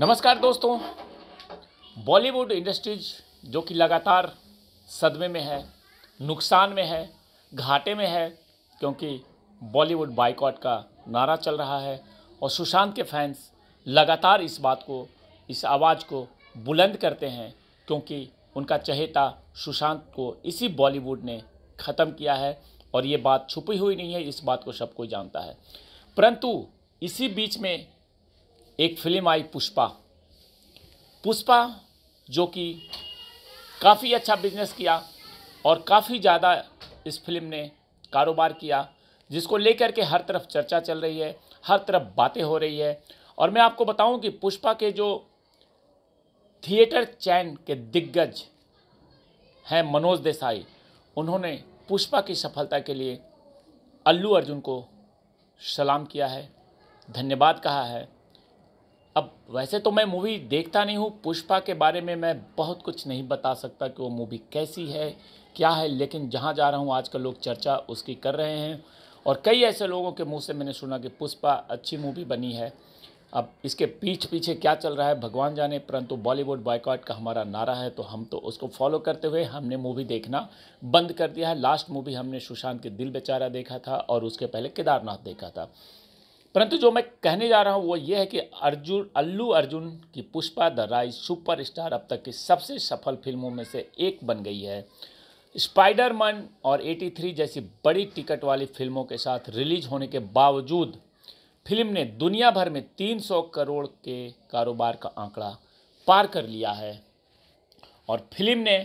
नमस्कार दोस्तों बॉलीवुड इंडस्ट्रीज जो कि लगातार सदमे में है नुकसान में है घाटे में है क्योंकि बॉलीवुड बाइकआउट का नारा चल रहा है और सुशांत के फैंस लगातार इस बात को इस आवाज़ को बुलंद करते हैं क्योंकि उनका चहेता सुशांत को इसी बॉलीवुड ने ख़त्म किया है और ये बात छुपी हुई नहीं है इस बात को सब कोई जानता है परंतु इसी बीच में एक फिल्म आई पुष्पा पुष्पा जो कि काफ़ी अच्छा बिजनेस किया और काफ़ी ज़्यादा इस फिल्म ने कारोबार किया जिसको लेकर के हर तरफ चर्चा चल रही है हर तरफ बातें हो रही है और मैं आपको बताऊं कि पुष्पा के जो थिएटर चैन के दिग्गज हैं मनोज देसाई उन्होंने पुष्पा की सफलता के लिए अल्लू अर्जुन को सलाम किया है धन्यवाद कहा है वैसे तो मैं मूवी देखता नहीं हूँ पुष्पा के बारे में मैं बहुत कुछ नहीं बता सकता कि वो मूवी कैसी है क्या है लेकिन जहाँ जा रहा हूँ आजकल लोग चर्चा उसकी कर रहे हैं और कई ऐसे लोगों के मुंह से मैंने सुना कि पुष्पा अच्छी मूवी बनी है अब इसके पीछ पीछे क्या चल रहा है भगवान जाने परंतु बॉलीवुड बॉयकॉट का हमारा नारा है तो हम तो उसको फॉलो करते हुए हमने मूवी देखना बंद कर दिया है लास्ट मूवी हमने सुशांत के दिल बेचारा देखा था और उसके पहले केदारनाथ देखा था परंतु जो मैं कहने जा रहा हूँ वो ये है कि अर्जुन अल्लू अर्जुन की पुष्पा द राइज स्टार अब तक की सबसे सफल फिल्मों में से एक बन गई है स्पाइडरमैन और 83 जैसी बड़ी टिकट वाली फिल्मों के साथ रिलीज होने के बावजूद फिल्म ने दुनिया भर में 300 करोड़ के कारोबार का आंकड़ा पार कर लिया है और फिल्म ने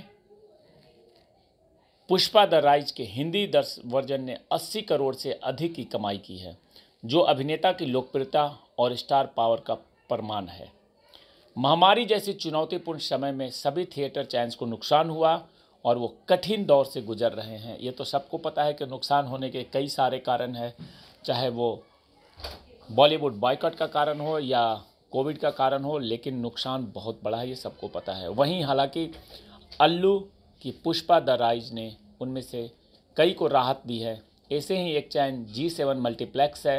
पुष्पा द राइज के हिंदी दर्श वर्जन ने 80 करोड़ से अधिक की कमाई की है जो अभिनेता की लोकप्रियता और स्टार पावर का प्रमाण है महामारी जैसे चुनौतीपूर्ण समय में सभी थिएटर चैंस को नुकसान हुआ और वो कठिन दौर से गुजर रहे हैं ये तो सबको पता है कि नुकसान होने के कई सारे कारण हैं चाहे वो बॉलीवुड बॉयकट का कारण हो या कोविड का कारण हो लेकिन नुकसान बहुत बड़ा है ये सबको पता है वहीं हालांकि अल्लू की पुष्पा द राइज ने उनमें से कई को राहत दी है ऐसे ही एक चैन जी सेवन मल्टीप्लेक्स है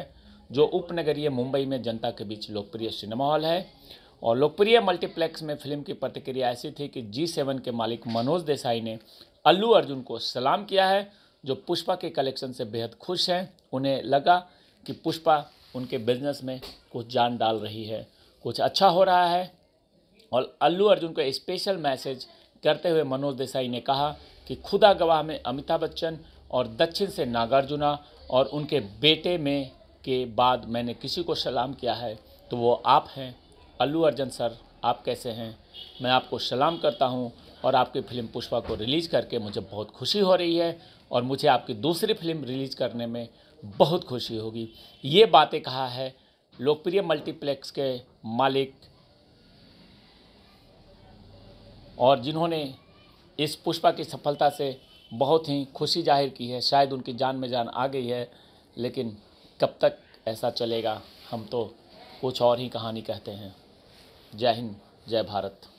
जो उपनगरीय मुंबई में जनता के बीच लोकप्रिय सिनेमा हॉल है और लोकप्रिय मल्टीप्लेक्स में फिल्म की प्रतिक्रिया ऐसी थी कि जी सेवन के मालिक मनोज देसाई ने अल्लू अर्जुन को सलाम किया है जो पुष्पा के कलेक्शन से बेहद खुश हैं उन्हें लगा कि पुष्पा उनके बिजनेस में कुछ जान डाल रही है कुछ अच्छा हो रहा है और अल्लू अर्जुन को स्पेशल मैसेज करते हुए मनोज देसाई ने कहा कि खुदा गवाह में अमिताभ बच्चन और दक्षिण से नागार्जुना और उनके बेटे में के बाद मैंने किसी को सलाम किया है तो वो आप हैं अल्लू अर्जन सर आप कैसे हैं मैं आपको सलाम करता हूं और आपकी फ़िल्म पुष्पा को रिलीज़ करके मुझे बहुत खुशी हो रही है और मुझे आपकी दूसरी फिल्म रिलीज़ करने में बहुत खुशी होगी ये बातें कहा है लोकप्रिय मल्टीप्लेक्स के मालिक और जिन्होंने इस पुष्पा की सफलता से बहुत ही खुशी जाहिर की है शायद उनकी जान में जान आ गई है लेकिन कब तक ऐसा चलेगा हम तो कुछ और ही कहानी कहते हैं जय हिंद जय भारत